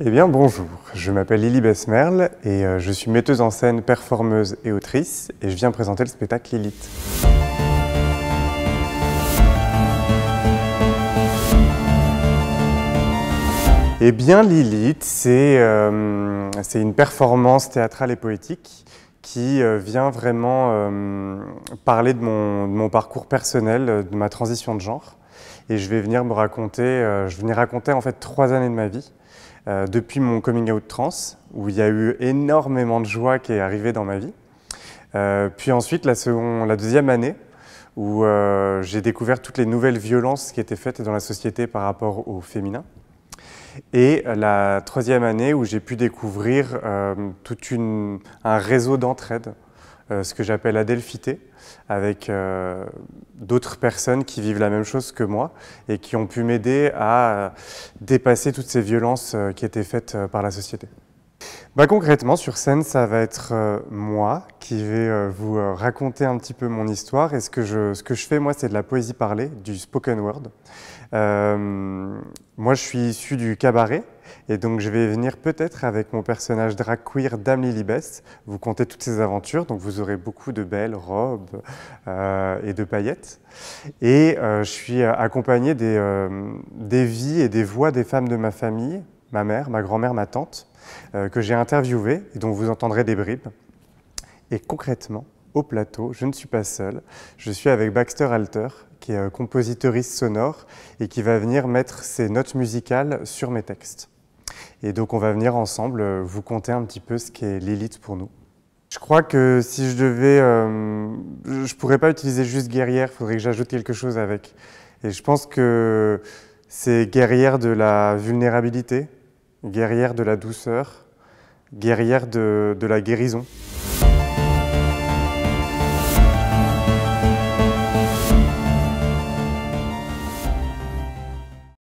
Eh bien bonjour, je m'appelle Lily Besmerle et euh, je suis metteuse en scène, performeuse et autrice et je viens présenter le spectacle Lilith. Eh bien Lilith, c'est euh, une performance théâtrale et poétique qui euh, vient vraiment euh, parler de mon, parcours personnel, euh, de ma transition de genre. Et je vais venir me raconter, je venais raconter en fait trois années de ma vie, depuis mon coming out trans, où il y a eu énormément de joie qui est arrivée dans ma vie. puis ensuite, la, la deuxième année, où j'ai découvert toutes les nouvelles violences qui étaient faites dans la société par rapport au féminin. Et euh, la troisième année où j'ai pu découvrir euh, tout un réseau d'entraide, euh, ce que j'appelle Adelphité, avec d'autres personnes qui vivent la même chose que moi et qui ont pu m'aider à dépasser toutes ces violences qui étaient faites par la société. Bah, concrètement, sur scène, ça va être euh, moi qui vais euh, vous euh, raconter un petit peu mon histoire. Et ce que je, fais, moi, c'est de la poésie parlée, du spoken word. moi, je suis issu du cabaret. Et donc, je vais venir peut-être avec mon personnage drag queer Dame Best. vous comptez toutes ses aventures. Donc, vous aurez beaucoup de belles robes et de paillettes. Et je suis accompagné des vies et des voix des femmes de ma famille ma mère, ma grand-mère, ma tante, euh, que j'ai interviewée et dont vous entendrez des bribes. Et concrètement, au plateau, je ne suis pas seul. Je suis avec Baxter Alter, qui est euh, compositeuriste sonore et qui va venir mettre ses notes musicales sur mes textes. Et donc on va venir ensemble euh, vous conter un petit peu ce qu'est l'élite pour nous. Je crois que si je devais... je ne pourrais pas utiliser juste guerrière, il faudrait que j'ajoute quelque chose avec. Et je pense que c'est guerrière de la vulnérabilité, guerrière de la douceur, guerrière de, de la guérison.